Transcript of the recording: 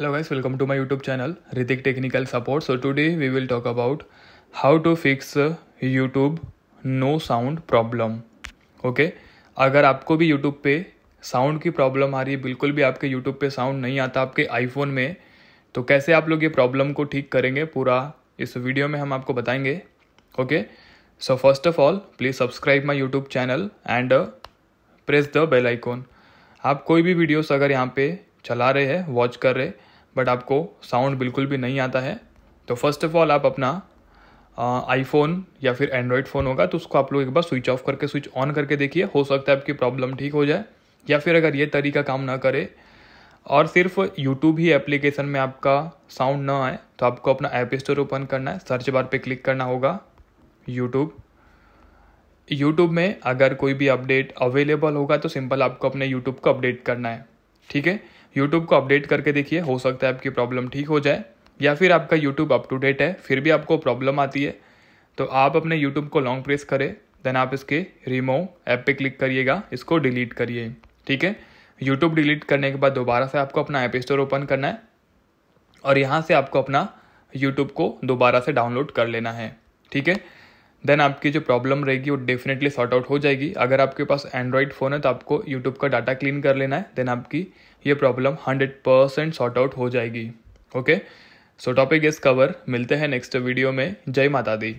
hello guys welcome to my YouTube channel ritik technical support so today we will talk about how to fix YouTube no sound problem okay अगर आपको भी YouTube पे sound की problem आ रही है बिल्कुल भी आपके यूट्यूब पे साउंड नहीं आता आपके आईफोन में तो कैसे आप लोग ये प्रॉब्लम को ठीक करेंगे पूरा इस वीडियो में हम आपको बताएंगे okay so first of all please subscribe my YouTube channel and press the bell icon आप कोई भी वीडियोस अगर यहाँ पे चला रहे हैं वॉच कर रहे बट आपको साउंड बिल्कुल भी नहीं आता है तो फर्स्ट ऑफ ऑल आप अपना आईफोन या फिर एंड्रॉयड फ़ोन होगा तो उसको आप लोग एक बार स्विच ऑफ करके स्विच ऑन करके देखिए हो सकता है आपकी प्रॉब्लम ठीक हो जाए या फिर अगर ये तरीका काम ना करे और सिर्फ यूट्यूब ही एप्लीकेशन में आपका साउंड ना आए तो आपको अपना ऐप स्टोर ओपन करना है सर्च बार पे क्लिक करना होगा यूट्यूब यूट्यूब में अगर कोई भी अपडेट अवेलेबल होगा तो सिंपल आपको अपने यूट्यूब को अपडेट करना है ठीक है यूट्यूब को अपडेट करके देखिए हो सकता है आपकी प्रॉब्लम ठीक हो जाए या फिर आपका यूट्यूब अप टू डेट है फिर भी आपको प्रॉब्लम आती है तो आप अपने यूट्यूब को लॉन्ग प्रेस करें देन आप इसके रिमूव ऐप पे क्लिक करिएगा इसको डिलीट करिए ठीक है यूट्यूब डिलीट करने के बाद दोबारा से आपको अपना ऐप स्टोर ओपन करना है और यहाँ से आपको अपना यूट्यूब को दोबारा से डाउनलोड कर लेना है ठीक है देन आपकी जो प्रॉब्लम रहेगी वो डेफिनेटली सॉर्ट आउट हो जाएगी अगर आपके पास एंड्रॉयड फ़ोन है तो आपको यूट्यूब का डाटा क्लीन कर लेना है देन आपकी ये problem hundred percent sort out हो जाएगी okay so topic is cover मिलते हैं नेक्स्ट वीडियो में जय माता दी